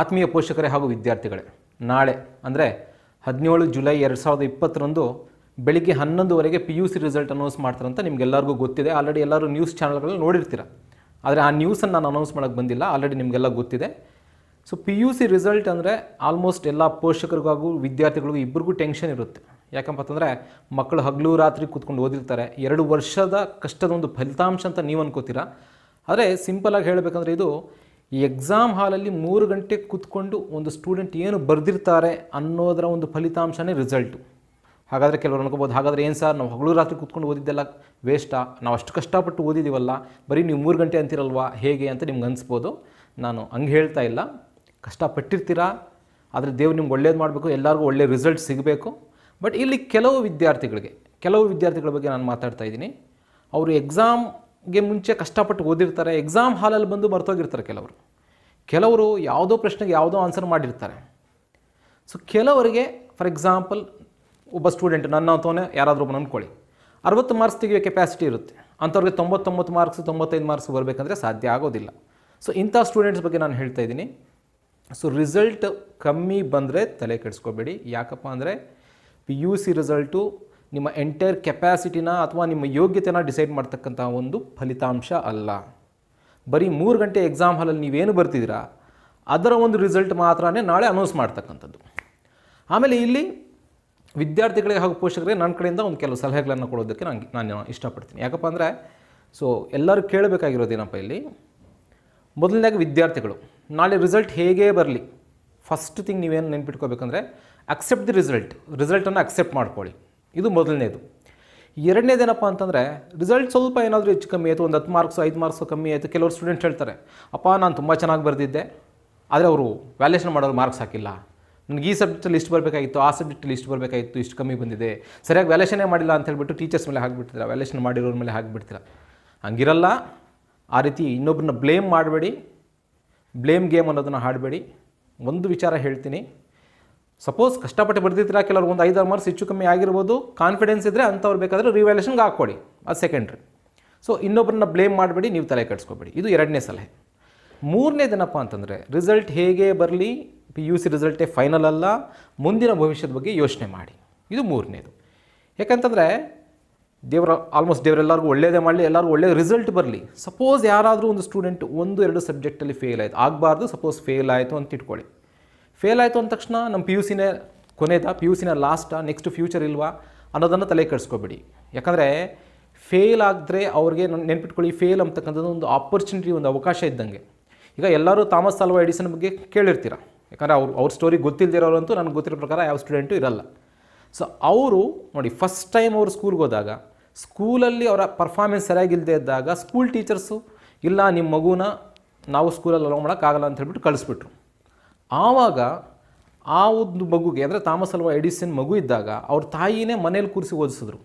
ಆತ್ಮೀಯ ಪೋಷಕರೇ ಹಾಗೂ ವಿದ್ಯಾರ್ಥಿಗಳೇ ನಾಳೆ ಅಂದರೆ ಹದಿನೇಳು ಜುಲೈ ಎರಡು ಸಾವಿರದ ಇಪ್ಪತ್ತರಂದು ಬೆಳಿಗ್ಗೆ ಹನ್ನೊಂದುವರೆಗೆ P U C result announce ಮಾಡ್ತಾರಂತ ನಿಮಗೆಲ್ಲರಿಗೂ ಗೊತ್ತಿದೆ ಆಲ್ರೆಡಿ ಎಲ್ಲರೂ ನ್ಯೂಸ್ ಚಾನಲ್ಗಳಲ್ಲಿ ನೋಡಿರ್ತೀರ ಆದರೆ ಆ ನ್ಯೂಸನ್ನು ನಾನು ಅನೌನ್ಸ್ ಮಾಡೋಕ್ಕೆ ಬಂದಿಲ್ಲ ಆಲ್ರೆಡಿ ನಿಮಗೆಲ್ಲ ಗೊತ್ತಿದೆ so P U C result ಅಂದರೆ ಆಲ್ಮೋಸ್ಟ್ ಎಲ್ಲ ಪೋಷಕರಿಗಾಗೂ ವಿದ್ಯಾರ್ಥಿಗಳಿಗೂ ಇಬ್ಬರಿಗೂ ಟೆನ್ಷನ್ ಇರುತ್ತೆ ಯಾಕಂತ ಅಂತಂದರೆ ಮಕ್ಕಳು ಹಗಲು ರಾತ್ರಿ ಕೂತ್ಕೊಂಡು ಓದಿರ್ತಾರೆ ಎರಡು ವರ್ಷದ ಕಷ್ಟದ ಒಂದು ಫಲಿತಾಂಶ ಅಂತ ನೀವು ಅನ್ಕೋತೀರ ಆದರೆ ಸಿಂಪಲಾಗಿ ಹೇಳಬೇಕಂದ್ರೆ ಇದು ಈ ಎಕ್ಸಾಮ್ ಹಾಲಲ್ಲಿ ಮೂರು ಗಂಟೆ ಕೂತ್ಕೊಂಡು ಒಂದು ಸ್ಟೂಡೆಂಟ್ ಏನು ಬರೆದಿರ್ತಾರೆ ಅನ್ನೋದರ ಒಂದು ಫಲಿತಾಂಶನೇ ರಿಸಲ್ಟು ಹಾಗಾದರೆ ಕೆಲವರು ಅನ್ಕೋಬೋದು ಹಾಗಾದರೆ ಏನು ಸರ್ ನಾವು ಹಗಲು ರಾತ್ರಿ ಕೂತ್ಕೊಂಡು ಓದಿದ್ದೆಲ್ಲ ವೇಸ್ಟಾ ನಾವು ಅಷ್ಟು ಕಷ್ಟಪಟ್ಟು ಓದಿದ್ದೀವಲ್ಲ ಬರೀ ನೀವು ಮೂರು ಗಂಟೆ ಅಂತಿರಲ್ವಾ ಹೇಗೆ ಅಂತ ನಿಮ್ಗೆ ಅನಿಸ್ಬೋದು ನಾನು ಹಂಗೆ ಹೇಳ್ತಾ ಇಲ್ಲ ಕಷ್ಟಪಟ್ಟಿರ್ತೀರಾ ಆದರೆ ದೇವ್ರು ನಿಮ್ಗೆ ಒಳ್ಳೇದು ಮಾಡಬೇಕು ಎಲ್ಲರಿಗೂ ಒಳ್ಳೆ ರಿಸಲ್ಟ್ ಸಿಗಬೇಕು ಬಟ್ ಇಲ್ಲಿ ಕೆಲವು ವಿದ್ಯಾರ್ಥಿಗಳಿಗೆ ಕೆಲವು ವಿದ್ಯಾರ್ಥಿಗಳ ಬಗ್ಗೆ ನಾನು ಮಾತಾಡ್ತಾ ಇದ್ದೀನಿ ಅವರು ಎಕ್ಸಾಮ್ಗೆ ಮುಂಚೆ ಕಷ್ಟಪಟ್ಟು ಓದಿರ್ತಾರೆ ಎಕ್ಸಾಮ್ ಹಾಲಲ್ಲಿ ಬಂದು ಮರ್ತೋಗಿರ್ತಾರೆ ಕೆಲವರು ಕೆಲವರು ಯಾವುದೋ ಪ್ರಶ್ನೆಗೆ ಯಾವುದೋ ಆನ್ಸರ್ ಮಾಡಿರ್ತಾರೆ ಸೊ ಕೆಲವರಿಗೆ ಫಾರ್ ಎಕ್ಸಾಂಪಲ್ ಒಬ್ಬ ಸ್ಟೂಡೆಂಟ್ ನನ್ನ ಅಂತವನೇ ಯಾರಾದರೂ ಒಬ್ಬ ಅಂದ್ಕೊಳ್ಳಿ ಅರವತ್ತು ಮಾರ್ಕ್ಸ್ ತೆಗೆಯೋ ಕೆಪಾಸಿಟಿ ಇರುತ್ತೆ ಅಂಥವ್ರಿಗೆ ತೊಂಬತ್ತೊಂಬತ್ತು ಮಾರ್ಕ್ಸ್ ತೊಂಬತ್ತೈದು ಮಾರ್ಕ್ಸ್ ಬರಬೇಕಂದ್ರೆ ಸಾಧ್ಯ ಆಗೋದಿಲ್ಲ ಸೊ ಇಂಥ ಸ್ಟೂಡೆಂಟ್ಸ್ ಬಗ್ಗೆ ನಾನು ಹೇಳ್ತಾ ಇದ್ದೀನಿ ಸೊ ರಿಸಲ್ಟ್ ಕಮ್ಮಿ ಬಂದರೆ ತಲೆ ಕೆಡಿಸ್ಕೋಬೇಡಿ ಯಾಕಪ್ಪ ಅಂದರೆ ಪಿ ಯು ಸಿ ರಿಸಲ್ಟು ನಿಮ್ಮ ಎಂಟೈರ್ ಕೆಪ್ಯಾಸಿಟಿನ ಅಥವಾ ನಿಮ್ಮ ಯೋಗ್ಯತೆನ ಡಿಸೈಡ್ ಮಾಡ್ತಕ್ಕಂಥ ಒಂದು ಫಲಿತಾಂಶ ಅಲ್ಲ ಬರೀ ಮೂರು ಗಂಟೆ ಎಕ್ಸಾಮ್ ಹಾಲಲ್ಲಿ ನೀವೇನು ಬರ್ತಿದ್ದೀರಾ ಅದರ ಒಂದು ರಿಸಲ್ಟ್ ಮಾತ್ರನೇ ನಾಳೆ ಅನೌನ್ಸ್ ಮಾಡ್ತಕ್ಕಂಥದ್ದು ಆಮೇಲೆ ಇಲ್ಲಿ ವಿದ್ಯಾರ್ಥಿಗಳಿಗೆ ಹಾಗೂ ಪೋಷಕರಿಗೆ ನನ್ನ ಕಡೆಯಿಂದ ಒಂದು ಕೆಲವು ಸಲಹೆಗಳನ್ನು ಕೊಡೋದಕ್ಕೆ ನಂಗೆ ನಾನು ಇಷ್ಟಪಡ್ತೀನಿ ಯಾಕಪ್ಪ ಅಂದರೆ ಸೊ ಎಲ್ಲರೂ ಕೇಳಬೇಕಾಗಿರೋದೇನಪ್ಪ ಇಲ್ಲಿ ಮೊದಲನೇದಾಗಿ ವಿದ್ಯಾರ್ಥಿಗಳು ನಾಳೆ ರಿಸಲ್ಟ್ ಹೇಗೆ ಬರಲಿ ಫಸ್ಟ್ ಥಿಂಗ್ ನೀವೇನು ನೆನ್ಪಿಟ್ಕೋಬೇಕಂದ್ರೆ ಅಕ್ಸೆಪ್ಟ್ ದಿ ರಿಸಲ್ಟ್ ರಿಸಲ್ಟನ್ನು ಅಕ್ಸೆಪ್ಟ್ ಮಾಡ್ಕೊಳ್ಳಿ ಇದು ಮೊದಲನೇದು ಎರಡನೇದೇನಪ್ಪ ಅಂತಂದರೆ ರಿಸಲ್ಟ್ ಸ್ವಲ್ಪ ಏನಾದರೂ ಹೆಚ್ಚು ಕಮ್ಮಿ ಆಯಿತು ಒಂದು ಹತ್ತು ಮಾರ್ಕ್ಸು ಐದು ಮಾರ್ಕ್ಸು ಕಮ್ಮಿ ಆಯಿತು ಕೆಲವರು ಸ್ಟೂಡೆಂಟ್ಸ್ ಹೇಳ್ತಾರೆ ಅಪ್ಪ ನಾನು ತುಂಬ ಚೆನ್ನಾಗಿ ಬರೆದಿದ್ದೆ ಆದರೆ ಅವರು ವ್ಯಾಲ್ಯೂಷನ್ ಮಾಡೋರು ಮಾರ್ಕ್ಸ್ ಹಾಕಿಲ್ಲ ನನಗೆ ಈ ಸಬ್ಜೆಕ್ಟಲ್ಲಿ ಇಷ್ಟು ಬರಬೇಕಾಗಿತ್ತು ಆ ಸಬ್ಜೆಕ್ಟಲ್ಲಿ ಇಷ್ಟು ಬರಬೇಕಾಗಿತ್ತು ಇಷ್ಟು ಕಮ್ಮಿ ಬಂದಿದೆ ಸರಿಯಾಗಿ ವ್ಯಾಲ್ಯೂಷನೇ ಮಾಡಿಲ್ಲ ಅಂತ ಹೇಳ್ಬಿಟ್ಟು ಟೀಚರ್ಸ್ ಮೇಲೆ ಹಾಕಿಬಿಡ್ತೀರ ವ್ಯಾಲ್ಯೂಷನ್ ಮಾಡಿರೋರ ಮೇಲೆ ಹಾಕಿಬಿಡ್ತೀರ ಹಂಗಿರಲ್ಲ ಆ ರೀತಿ ಇನ್ನೊಬ್ಬರನ್ನ ಬ್ಲೇಮ್ ಮಾಡಬೇಡಿ ಬ್ಲೇಮ್ ಗೇಮ್ ಅನ್ನೋದನ್ನು ಹಾಡಬೇಡಿ ಒಂದು ವಿಚಾರ ಹೇಳ್ತೀನಿ ಸಪೋಸ್ ಕಷ್ಟಪಟ್ಟು ಬರ್ತಿರ್ತೀರಾ ಕೆಲವರು ಒಂದು ಐದಾರು ಮಾರ್ಕ್ಸ್ ಹೆಚ್ಚು ಕಮ್ಮಿ ಆಗಿರ್ಬೋದು ಕಾನ್ಫಿಡೆನ್ಸ್ ಇದ್ದರೆ ಅಂಥವ್ರು ಬೇಕಾದರೆ ರಿವ್ಯಾಲ್ಯೂಷನ್ಗೆ ಹಾಕ್ಕೊಡಿ ಅದು ಸೆಕೆಂಡ್ರಿ ಸೊ ಇನ್ನೊಬ್ಬರನ್ನ ಬ್ಲೇಮ್ ಮಾಡಬೇಡಿ ನೀವು ತಲೆ ಕೆಡಿಸ್ಕೊಬೇಡಿ ಇದು ಎರಡನೇ ಸಲಹೆ ದಿನಪ್ಪ ಅಂತಂದರೆ ರಿಸಲ್ಟ್ ಹೇಗೆ ಬರಲಿ ಪಿ ಯು ಸಿ ರಿಸಲ್ಟೇ ಫೈನಲ್ ಅಲ್ಲ ಮುಂದಿನ ಭವಿಷ್ಯದ ಬಗ್ಗೆ ಯೋಚನೆ ಮಾಡಿ ಇದು ಮೂರನೇದು ಯಾಕಂತಂದರೆ ದೇವರ ಆಲ್ಮೋಸ್ಟ್ ದೇವರೆಲ್ಲರಿಗೂ ಒಳ್ಳೆಯದೇ ಮಾಡಲಿ ಎಲ್ಲರಿಗೂ ಒಳ್ಳೆಯ ರಿಸಲ್ಟ್ ಬರಲಿ ಸಪೋಸ್ ಯಾರಾದರೂ ಒಂದು ಸ್ಟೂಡೆಂಟ್ ಒಂದು ಎರಡು ಸಬ್ಜೆಕ್ಟಲ್ಲಿ ಫೇಲ್ ಆಯಿತು ಆಗಬಾರ್ದು ಸಪೋಸ್ ಫೇಲ್ ಆಯಿತು ಅಂತ ಇಟ್ಕೊಳ್ಳಿ ಫೇಲ್ ಆಯಿತು ಅಂದ ತಕ್ಷಣ ನಮ್ಮ ಪಿ ಯು ಸಿನೇ ಕೊನೆಯದ ಪಿ ಯು ಸಿನ ಲಾಸ್ಟ ನೆಕ್ಸ್ಟ್ ಫ್ಯೂಚರ್ ಇಲ್ವಾ ಅನ್ನೋದನ್ನು ತಲೆ ಕೆಡಿಸ್ಕೋಬೇಡಿ ಯಾಕಂದರೆ ಫೇಲ್ ಆದರೆ ಅವ್ರಿಗೆ ನೆನ್ಪಿಟ್ಕೊಳ್ಳಿ ಫೇಲ್ ಅಂತಕ್ಕಂಥದ್ದು ಒಂದು ಆಪರ್ಚುನಿಟಿ ಒಂದು ಅವಕಾಶ ಇದ್ದಂಗೆ ಈಗ ಎಲ್ಲರೂ ಥಾಮಸ್ ಅಲ್ವಾ ಎಡಿಸನ್ ಬಗ್ಗೆ ಕೇಳಿರ್ತೀರ ಯಾಕಂದರೆ ಅವ್ರು ಅವ್ರ ಸ್ಟೋರಿ ಗೊತ್ತಿಲ್ಲದಿರೋರಂತೂ ನನಗೆ ಗೊತ್ತಿರೋ ಪ್ರಕಾರ ಯಾವ ಸ್ಟೂಡೆಂಟು ಇರಲ್ಲ ಸೊ ಅವರು ನೋಡಿ ಫಸ್ಟ್ ಟೈಮ್ ಅವರು ಸ್ಕೂಲ್ಗೆ ಹೋದಾಗ ಸ್ಕೂಲಲ್ಲಿ ಅವರ ಪರ್ಫಾರ್ಮೆನ್ಸ್ ಸರಿಯಾಗಿಲ್ಲದೆ ಇದ್ದಾಗ ಸ್ಕೂಲ್ ಟೀಚರ್ಸು ಇಲ್ಲ ನಿಮ್ಮ ಮಗುನ ನಾವು ಸ್ಕೂಲಲ್ಲಿ ಅಲೋ ಮಾಡೋಕ್ಕಾಗಲ್ಲ ಅಂತ ಹೇಳ್ಬಿಟ್ಟು ಕಳಿಸ್ಬಿಟ್ರು ಆವಾಗ ಆ ಒಂದು ಮಗುಗೆ ಅಂದರೆ ಥಾಮಸ್ ಅಲ್ವಾ ಎಡಿಸನ್ ಮಗು ಇದ್ದಾಗ ಅವ್ರ ತಾಯಿನೇ ಮನೇಲಿ ಕೂರಿಸಿ ಓದಿಸಿದ್ರು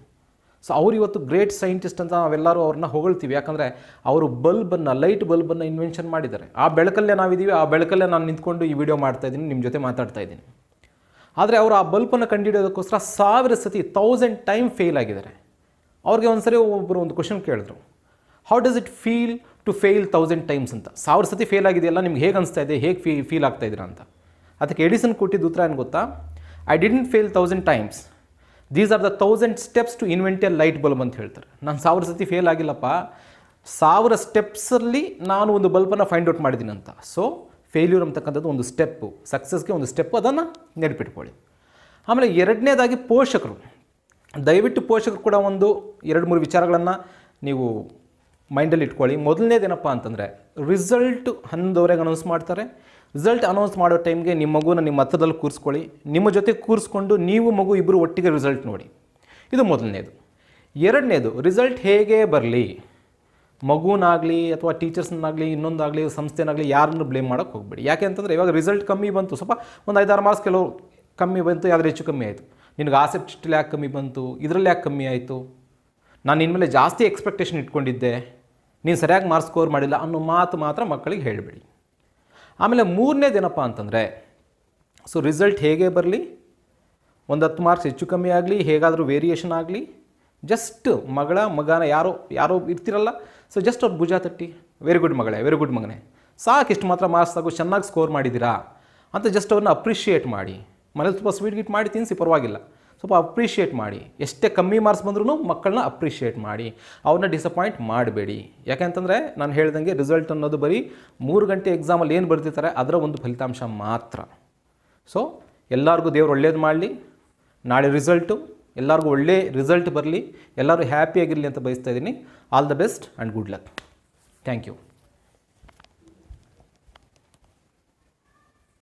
ಸೊ ಅವ್ರು ಇವತ್ತು ಗ್ರೇಟ್ ಸೈಂಟಿಸ್ಟ್ ಅಂತ ನಾವೆಲ್ಲರೂ ಅವ್ರನ್ನ ಹೊಗಳ್ತೀವಿ ಯಾಕಂದರೆ ಅವರು ಬಲ್ಬನ್ನು ಲೈಟ್ ಬಲ್ಬನ್ನು ಇನ್ವೆನ್ಷನ್ ಮಾಡಿದ್ದಾರೆ ಆ ಬೆಳಕಲ್ಲೇ ನಾವಿದ್ದೀವಿ ಆ ಬೆಳಕಲ್ಲೇ ನಾನು ನಿಂತ್ಕೊಂಡು ಈ ವಿಡಿಯೋ ಮಾಡ್ತಾ ಇದ್ದೀನಿ ನಿಮ್ಮ ಜೊತೆ ಮಾತಾಡ್ತಾ ಇದ್ದೀನಿ ಆದರೆ ಅವರು ಆ ಬಲ್ಬನ್ನು ಕಂಡುಹಿಡಿಯೋದಕ್ಕೋಸ್ಕರ ಸಾವಿರ ಸತಿ ತೌಸಂಡ್ ಟೈಮ್ ಫೇಲ್ ಆಗಿದ್ದಾರೆ ಅವ್ರಿಗೆ ಒಂದು ಸರಿ ಒಬ್ಬರು ಒಂದು ಕ್ವಶನ್ ಕೇಳಿದ್ರು how does it feel to fail thousand times ಅಂತ ಸಾವಿರ ಸತಿ ಫೇಲ್ ಆಗಿದೆಯಲ್ಲ ನಿಮ್ಗೆ ಹೇಗೆ ಅನಿಸ್ತಾ ಇದೆ ಹೇಗೆ ಫೀ ಫೀಲ್ ಆಗ್ತಾ ಇದ್ದೀರಾ ಅಂತ ಅದಕ್ಕೆ ಎಡಿಸನ್ ಕೊಟ್ಟಿದ್ದು ಉತ್ತರ ಏನು ಗೊತ್ತಾ I didn't fail thousand times these are the thousand steps to invent a light bulb ಅಂತ ಹೇಳ್ತಾರೆ ನಾನು ಸಾವಿರ ಸತಿ ಫೇಲ್ ಆಗಿಲ್ಲಪ್ಪ ಸಾವಿರ ಸ್ಟೆಪ್ಸಲ್ಲಿ ನಾನು ಒಂದು ಬಲ್ಬನ್ನು ಫೈಂಡ್ ಔಟ್ ಮಾಡಿದ್ದೀನಿ ಅಂತ ಸೊ ಫೇಲ್ಯೂರ್ ಅಂತಕ್ಕಂಥದ್ದು ಒಂದು ಸ್ಟೆಪ್ಪು ಸಕ್ಸಸ್ಗೆ ಒಂದು ಸ್ಟೆಪ್ಪು ಅದನ್ನು ನೆನಪಿಟ್ಕೊಳ್ಳಿ ಆಮೇಲೆ ಎರಡನೇದಾಗಿ ಪೋಷಕರು ದಯವಿಟ್ಟು ಪೋಷಕರು ಕೂಡ ಒಂದು ಎರಡು ಮೂರು ವಿಚಾರಗಳನ್ನು ನೀವು ಮೈಂಡಲ್ಲಿ ಇಟ್ಕೊಳ್ಳಿ ಮೊದಲನೇದೇನಪ್ಪ ಅಂತಂದರೆ ರಿಸಲ್ಟ್ ಹನ್ನೊಂದುವರೆಗೆ ಅನೌನ್ಸ್ ಮಾಡ್ತಾರೆ ರಿಸಲ್ಟ್ ಅನೌನ್ಸ್ ಮಾಡೋ ಟೈಮ್ಗೆ ನಿಮ್ಮ ಮಗುನ ನಿಮ್ಮ ಹತ್ರದಲ್ಲಿ ಕೂರಿಸ್ಕೊಳ್ಳಿ ನಿಮ್ಮ ಜೊತೆ ಕೂರಿಸ್ಕೊಂಡು ನೀವು ಮಗು ಇಬ್ಬರು ಒಟ್ಟಿಗೆ ರಿಸಲ್ಟ್ ನೋಡಿ ಇದು ಮೊದಲನೇದು ಎರಡನೇದು ರಿಸಲ್ಟ್ ಹೇಗೆ ಬರಲಿ ಮಗುನಾಗಲಿ ಅಥವಾ ಟೀಚರ್ಸ್ನಾಗಲಿ ಇನ್ನೊಂದಾಗಲಿ ಸಂಸ್ಥೆನಾಗಲಿ ಯಾರನ್ನು ಬ್ಲೇಮ್ ಮಾಡೋಕ್ಕೆ ಹೋಗಬೇಡಿ ಯಾಕೆ ಅಂತಂದರೆ ಇವಾಗ ರಿಸಲ್ಟ್ ಕಮ್ಮಿ ಬಂತು ಸ್ವಲ್ಪ ಒಂದು ಐದಾರು ಮಾರ್ಕ್ಸ್ ಕೆಲವು ಕಮ್ಮಿ ಬಂತು ಯಾವ್ದು ಹೆಚ್ಚು ಕಮ್ಮಿ ಆಯಿತು ನಿನಗೆ ಆಸೆ ಯಾಕೆ ಕಮ್ಮಿ ಬಂತು ಇದರಲ್ಲಿ ಯಾಕೆ ಕಮ್ಮಿ ಆಯಿತು ನಾನು ಮೇಲೆ ಜಾಸ್ತಿ ಎಕ್ಸ್ಪೆಕ್ಟೇಷನ್ ಇಟ್ಕೊಂಡಿದ್ದೆ ನೀನು ಸರಿಯಾಗಿ ಮಾರ್ಕ್ಸ್ ಸ್ಕೋರ್ ಮಾಡಿಲ್ಲ ಅನ್ನೋ ಮಾತು ಮಾತ್ರ ಮಕ್ಕಳಿಗೆ ಹೇಳಿಬಿಡಿ ಆಮೇಲೆ ಮೂರನೇ ದಿನಪ್ಪ ಅಂತಂದರೆ ಸೊ ರಿಸಲ್ಟ್ ಹೇಗೆ ಬರಲಿ ಒಂದು ಹತ್ತು ಮಾರ್ಕ್ಸ್ ಹೆಚ್ಚು ಕಮ್ಮಿ ಆಗಲಿ ಹೇಗಾದರೂ ವೇರಿಯೇಷನ್ ಆಗಲಿ ಜಸ್ಟ್ ಮಗಳ ಮಗನ ಯಾರೋ ಯಾರೋ ಇರ್ತಿರಲ್ಲ ಸೊ ಜಸ್ಟ್ ಅವ್ರು ಭುಜ ತಟ್ಟಿ ವೆರಿ ಗುಡ್ ಮಗಳೇ ವೆರಿ ಗುಡ್ ಮಗನೇ ಸಾಕಿಷ್ಟು ಮಾತ್ರ ಮಾರ್ಕ್ಸ್ ತಗೋ ಚೆನ್ನಾಗಿ ಸ್ಕೋರ್ ಮಾಡಿದ್ದೀರಾ ಅಂತ ಜಸ್ಟ್ ಅವ್ರನ್ನ ಅಪ್ರಿಷಿಯೇಟ್ ಮಾಡಿ ಮನೇಲಿ ತುಂಬ ಸ್ವೀಟ್ ಗಿಟ್ ಮಾಡಿ ತಿನ್ನಿಸಿ ಪರವಾಗಿಲ್ಲ ಸ್ವಲ್ಪ ಅಪ್ರಿಷಿಯೇಟ್ ಮಾಡಿ ಎಷ್ಟೇ ಕಮ್ಮಿ ಮಾರ್ಕ್ಸ್ ಬಂದ್ರೂ ಮಕ್ಕಳನ್ನ ಅಪ್ರಿಷಿಯೇಟ್ ಮಾಡಿ ಅವ್ರನ್ನ ಡಿಸಪಾಯಿಂಟ್ ಮಾಡಬೇಡಿ ಯಾಕೆಂತಂದರೆ ನಾನು ಹೇಳ್ದಂಗೆ ರಿಸಲ್ಟ್ ಅನ್ನೋದು ಬರೀ ಮೂರು ಗಂಟೆ ಎಕ್ಸಾಮಲ್ಲಿ ಏನು ಬರ್ತಿರ್ತಾರೆ ಅದರ ಒಂದು ಫಲಿತಾಂಶ ಮಾತ್ರ ಸೊ ಎಲ್ಲರಿಗೂ ದೇವರು ಒಳ್ಳೇದು ಮಾಡಲಿ ನಾಳೆ ರಿಸಲ್ಟು ಎಲ್ಲರಿಗೂ ಒಳ್ಳೆ ರಿಸಲ್ಟ್ ಬರಲಿ ಎಲ್ಲರೂ ಹ್ಯಾಪಿಯಾಗಿರಲಿ ಅಂತ ಬಯಸ್ತಾ ಇದ್ದೀನಿ all the best and good luck thank you